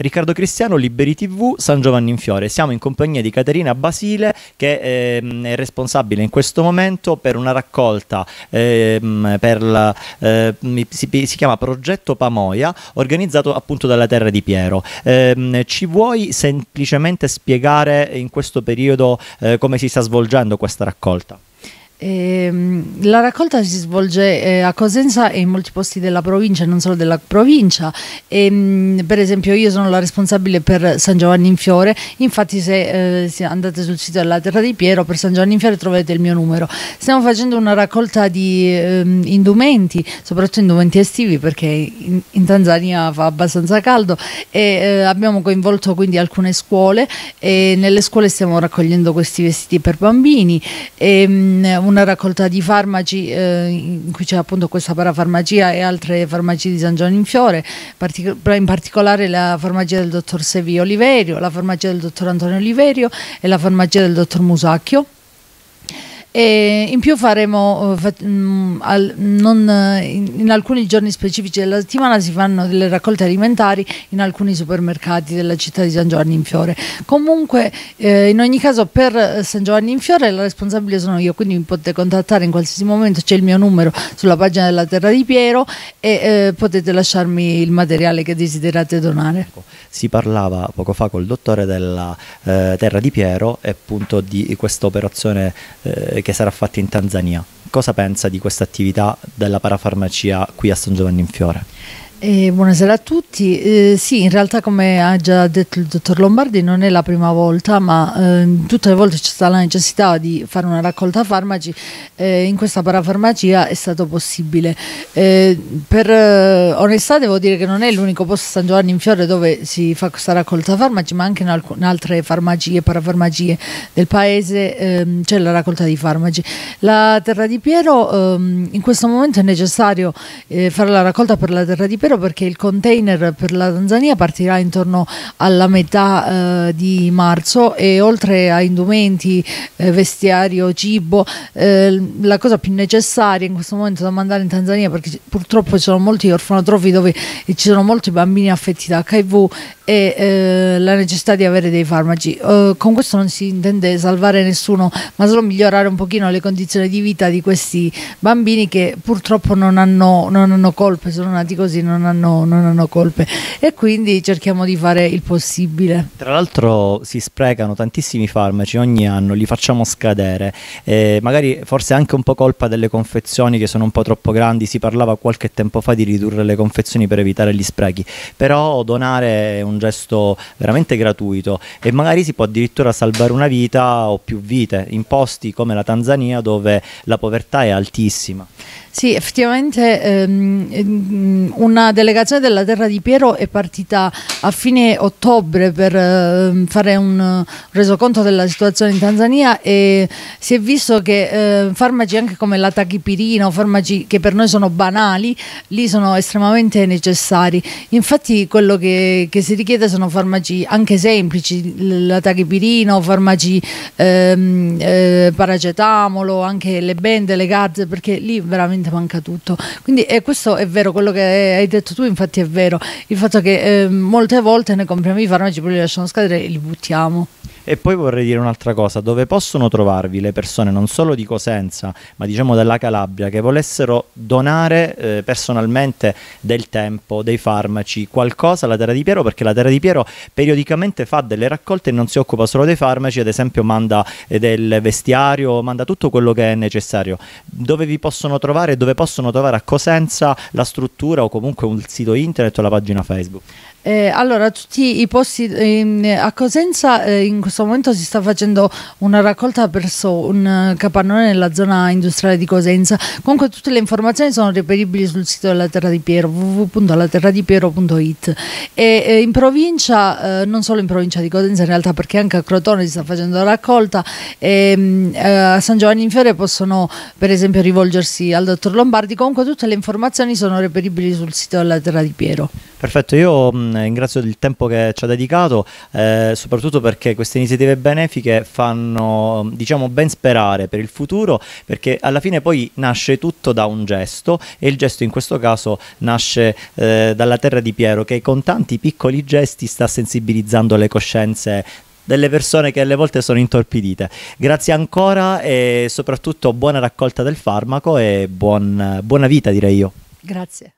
Riccardo Cristiano, Liberi TV, San Giovanni in Fiore. Siamo in compagnia di Caterina Basile che ehm, è responsabile in questo momento per una raccolta ehm, per la, eh, si, si, chiama Progetto Pamoia, organizzato appunto dalla Terra di Piero. Eh, ci vuoi semplicemente spiegare in questo periodo eh, come si sta svolgendo questa raccolta? Ehm, la raccolta si svolge eh, a Cosenza e in molti posti della provincia, non solo della provincia. E, ehm, per esempio, io sono la responsabile per San Giovanni in Fiore. Infatti, se eh, andate sul sito della Terra di Piero per San Giovanni in Fiore trovate il mio numero. Stiamo facendo una raccolta di eh, indumenti, soprattutto indumenti estivi, perché in, in Tanzania fa abbastanza caldo. E eh, abbiamo coinvolto quindi alcune scuole. E nelle scuole stiamo raccogliendo questi vestiti per bambini. E, ehm, una raccolta di farmaci eh, in cui c'è appunto questa parafarmacia e altre farmacie di San Giovanni in Fiore, in particolare la farmacia del dottor Sevi Oliverio, la farmacia del dottor Antonio Oliverio e la farmacia del dottor Musacchio. E in più faremo, eh, mm, eh, in, alcuni giorni specifici della settimana si fanno delle raccolte alimentari in alcuni supermercati della città di San Giovanni in Fiore. Comunque eh, in ogni caso per San Giovanni in Fiore la responsabile sono io, quindi mi potete contattare in qualsiasi momento, c'è il mio numero sulla pagina della Terra di Piero e potete lasciarmi il materiale che desiderate donare. Ecco, si parlava poco fa col dottore della Terra di Piero e appunto di questa operazione che sarà fatta in Tanzania. Cosa pensa di questa attività della parafarmacia qui a San Giovanni in Fiore? Eh, buonasera a tutti. Eh, sì, in realtà come ha già detto il dottor Lombardi non è la prima volta, ma eh, tutte le volte c'è stata la necessità di fare una raccolta farmaci, eh, in questa parafarmacia è stato possibile. Eh, per eh, onestà devo dire che non è l'unico posto a San Giovanni in Fiore dove si fa questa raccolta farmaci, ma anche in, alcune altre farmacie, parafarmacie del paese ehm, c'è la raccolta di farmaci. La Terra di Piero ehm, in questo momento è necessario fare la raccolta per la Terra di Piero vero perché il container per la Tanzania partirà intorno alla metà eh, di marzo e oltre a indumenti, eh, vestiario, cibo, eh, la cosa più necessaria in questo momento da mandare in Tanzania perché purtroppo ci sono molti orfanotrofi dove ci sono molti bambini affetti da HIV e eh, la necessità di avere dei farmaci. Eh, con questo non si intende salvare nessuno, ma solo migliorare un pochino le condizioni di vita di questi bambini che purtroppo non hanno, non hanno colpe, sono nati così, non non hanno, non hanno colpe e quindi cerchiamo di fare il possibile. Tra l'altro si sprecano tantissimi farmaci ogni anno, li facciamo scadere, eh, magari forse anche un po' colpa delle confezioni che sono un po' troppo grandi, si parlava qualche tempo fa di ridurre le confezioni per evitare gli sprechi, però donare è un gesto veramente gratuito e magari si può addirittura salvare una vita o più vite in posti come la Tanzania dove la povertà è altissima. Sì, effettivamente ehm, ehm una delegazione della terra di Piero è partita a fine ottobre per eh, fare un eh, resoconto della situazione in Tanzania e si è visto che eh, farmaci anche come la tachipirina, farmaci che per noi sono banali, lì sono estremamente necessari. Infatti quello che, che si richiede sono farmaci anche semplici, la tachipirina, farmaci ehm, eh, paracetamolo, anche le bende, le gazze, perché lì veramente manca tutto. Quindi eh, questo è vero quello che hai detto detto tu infatti è vero, il fatto che eh, molte volte noi compriamo i farmaci, poi li lasciamo scadere e li buttiamo. E poi vorrei dire un'altra cosa, dove possono trovarvi le persone non solo di Cosenza, ma diciamo della Calabria, che volessero donare eh, personalmente del tempo, dei farmaci, qualcosa alla Terra di Piero, perché la Terra di Piero periodicamente fa delle raccolte e non si occupa solo dei farmaci, ad esempio manda eh, del vestiario, manda tutto quello che è necessario. Dove vi possono trovare e dove possono trovare a Cosenza la struttura o comunque un sito internet o la pagina Facebook? Eh, allora, tutti i posti eh, a Cosenza eh, in questo momento si sta facendo una raccolta verso un eh, capannone nella zona industriale di Cosenza. Comunque tutte le informazioni sono reperibili sul sito della Terra di Piero www.laterradipiero.it e eh, in provincia, eh, non solo in provincia di Cosenza in realtà perché anche a Crotone si sta facendo la raccolta e, ehm, a San Giovanni in Fiore possono per esempio rivolgersi al dottor Lombardi. Comunque tutte le informazioni sono reperibili sul sito della Terra di Piero. Perfetto, io mm, Ehm, ringrazio del tempo che ci ha dedicato, eh, soprattutto perché queste iniziative benefiche fanno, diciamo, ben sperare per il futuro, perché alla fine poi nasce tutto da un gesto e il gesto in questo caso nasce eh, dalla terra di Piero che con tanti piccoli gesti sta sensibilizzando le coscienze delle persone che alle volte sono intorpidite. Grazie ancora e soprattutto buona raccolta del farmaco e buon, buona vita direi io. Grazie.